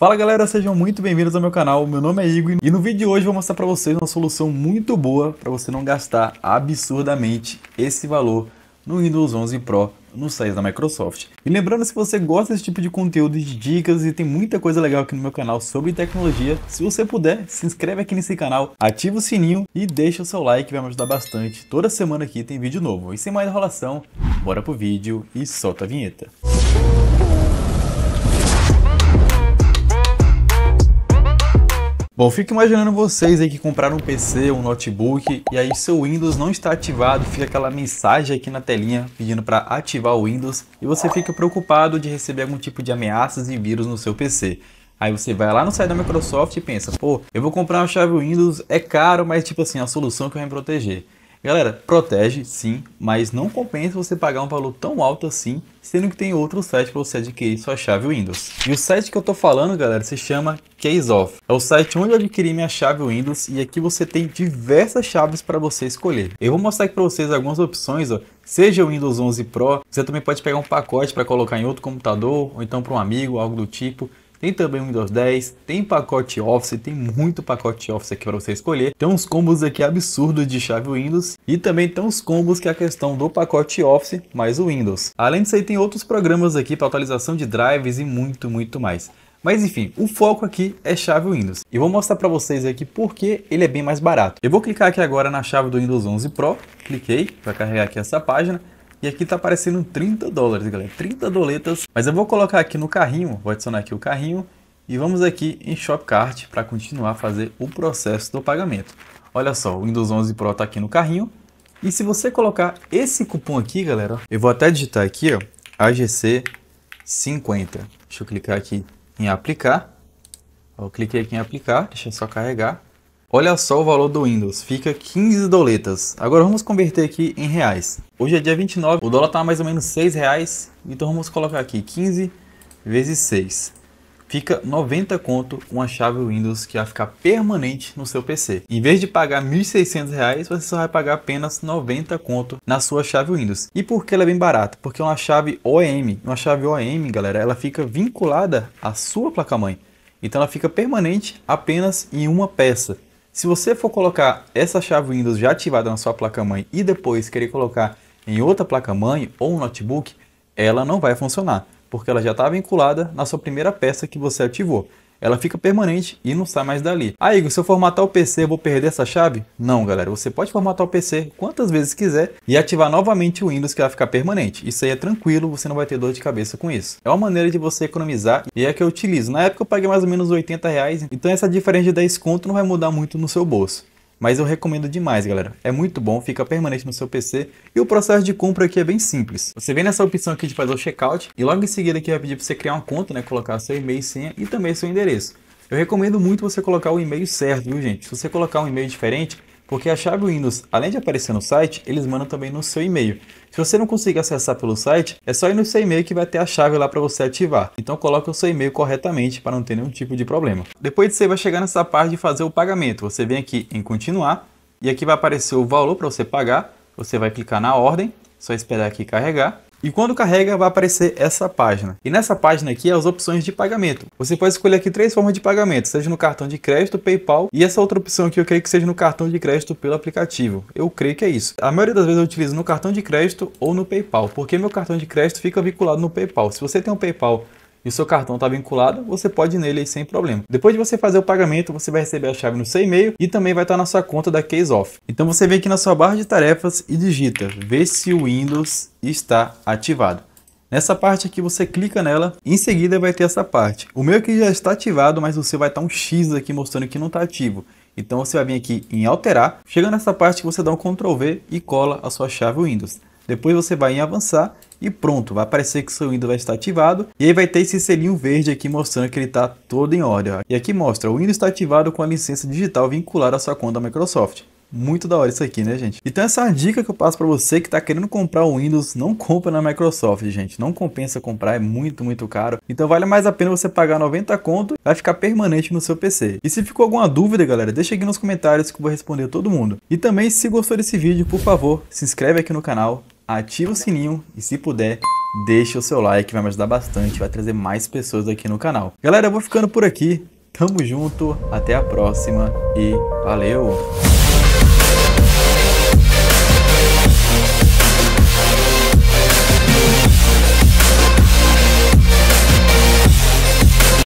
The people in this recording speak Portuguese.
Fala galera, sejam muito bem-vindos ao meu canal, meu nome é Igor e no vídeo de hoje eu vou mostrar para vocês uma solução muito boa para você não gastar absurdamente esse valor no Windows 11 Pro nos sites da Microsoft. E lembrando, se você gosta desse tipo de conteúdo, de dicas e tem muita coisa legal aqui no meu canal sobre tecnologia, se você puder, se inscreve aqui nesse canal, ativa o sininho e deixa o seu like, vai me ajudar bastante. Toda semana aqui tem vídeo novo. E sem mais enrolação, bora pro vídeo e solta a vinheta. Música Bom, fico imaginando vocês aí que compraram um PC, um notebook e aí seu Windows não está ativado, fica aquela mensagem aqui na telinha pedindo para ativar o Windows e você fica preocupado de receber algum tipo de ameaças e vírus no seu PC. Aí você vai lá no site da Microsoft e pensa, pô, eu vou comprar uma chave Windows, é caro, mas tipo assim, a solução que vai me proteger. Galera, protege sim, mas não compensa você pagar um valor tão alto assim, sendo que tem outro site para você adquirir sua chave Windows. E o site que eu tô falando, galera, se chama Caseoff. É o site onde eu adquiri minha chave Windows e aqui você tem diversas chaves para você escolher. Eu vou mostrar aqui para vocês algumas opções, ó. Seja o Windows 11 Pro, você também pode pegar um pacote para colocar em outro computador ou então para um amigo, algo do tipo tem também Windows 10, tem pacote Office, tem muito pacote Office aqui para você escolher. Tem uns combos aqui absurdos de chave Windows e também tem uns combos que é a questão do pacote Office mais o Windows. Além disso aí tem outros programas aqui para atualização de drives e muito, muito mais. Mas enfim, o foco aqui é chave Windows. E vou mostrar para vocês aqui porque ele é bem mais barato. Eu vou clicar aqui agora na chave do Windows 11 Pro, cliquei para carregar aqui essa página. E aqui tá aparecendo 30 dólares, galera. 30 doletas. Mas eu vou colocar aqui no carrinho, vou adicionar aqui o carrinho. E vamos aqui em Shopcart para continuar a fazer o processo do pagamento. Olha só, o Windows 11 Pro tá aqui no carrinho. E se você colocar esse cupom aqui, galera, eu vou até digitar aqui, ó, AGC50. Deixa eu clicar aqui em aplicar. Eu cliquei aqui em aplicar, deixa eu só carregar. Olha só o valor do Windows, fica 15 doletas. Agora vamos converter aqui em reais. Hoje é dia 29, o dólar está mais ou menos 6 reais, então vamos colocar aqui 15 vezes 6. Fica 90 conto uma chave Windows que vai ficar permanente no seu PC. Em vez de pagar 1.600 reais, você só vai pagar apenas 90 conto na sua chave Windows. E por que ela é bem barata? Porque é uma chave OEM. Uma chave OEM, galera, ela fica vinculada à sua placa-mãe. Então ela fica permanente apenas em uma peça. Se você for colocar essa chave Windows já ativada na sua placa-mãe e depois querer colocar em outra placa-mãe ou um notebook, ela não vai funcionar, porque ela já está vinculada na sua primeira peça que você ativou ela fica permanente e não sai mais dali. Ah, Igor, se eu formatar o PC, eu vou perder essa chave? Não, galera, você pode formatar o PC quantas vezes quiser e ativar novamente o Windows que ela ficar permanente. Isso aí é tranquilo, você não vai ter dor de cabeça com isso. É uma maneira de você economizar e é a que eu utilizo. Na época eu paguei mais ou menos 80 reais, então essa diferença de 10 conto não vai mudar muito no seu bolso mas eu recomendo demais, galera. É muito bom, fica permanente no seu PC e o processo de compra aqui é bem simples. Você vem nessa opção aqui de fazer o checkout e logo em seguida aqui vai pedir para você criar uma conta, né, colocar seu e-mail e senha e também seu endereço. Eu recomendo muito você colocar o e-mail certo, viu, gente? Se você colocar um e-mail diferente, porque a chave Windows, além de aparecer no site, eles mandam também no seu e-mail. Se você não conseguir acessar pelo site, é só ir no seu e-mail que vai ter a chave lá para você ativar. Então coloque o seu e-mail corretamente para não ter nenhum tipo de problema. Depois você vai chegar nessa parte de fazer o pagamento. Você vem aqui em continuar e aqui vai aparecer o valor para você pagar. Você vai clicar na ordem, só esperar aqui carregar e quando carrega, vai aparecer essa página. E nessa página aqui, é as opções de pagamento. Você pode escolher aqui três formas de pagamento, seja no cartão de crédito, PayPal e essa outra opção aqui eu creio que seja no cartão de crédito pelo aplicativo. Eu creio que é isso. A maioria das vezes eu utilizo no cartão de crédito ou no PayPal, porque meu cartão de crédito fica vinculado no PayPal. Se você tem um PayPal e o seu cartão está vinculado, você pode ir nele sem problema. Depois de você fazer o pagamento, você vai receber a chave no seu e-mail e também vai estar tá na sua conta da Case Off. Então você vem aqui na sua barra de tarefas e digita ver se o Windows está ativado. Nessa parte aqui você clica nela, em seguida vai ter essa parte. O meu aqui já está ativado, mas o seu vai estar tá um X aqui mostrando que não está ativo. Então você vai vir aqui em alterar, chegando nessa parte você dá um Ctrl V e cola a sua chave Windows. Depois você vai em avançar e pronto, vai aparecer que seu Windows vai estar ativado e aí vai ter esse selinho verde aqui mostrando que ele está todo em ordem. E aqui mostra, o Windows está ativado com a licença digital vinculada à sua conta da Microsoft. Muito da hora isso aqui, né, gente? Então essa é a dica que eu passo para você que está querendo comprar o Windows, não compra na Microsoft, gente. Não compensa comprar, é muito, muito caro. Então vale mais a pena você pagar 90 conto, vai ficar permanente no seu PC. E se ficou alguma dúvida, galera, deixa aqui nos comentários que eu vou responder todo mundo. E também se gostou desse vídeo, por favor, se inscreve aqui no canal, ativa o sininho e se puder, deixa o seu like, vai me ajudar bastante, vai trazer mais pessoas aqui no canal. Galera, eu vou ficando por aqui, tamo junto, até a próxima e valeu!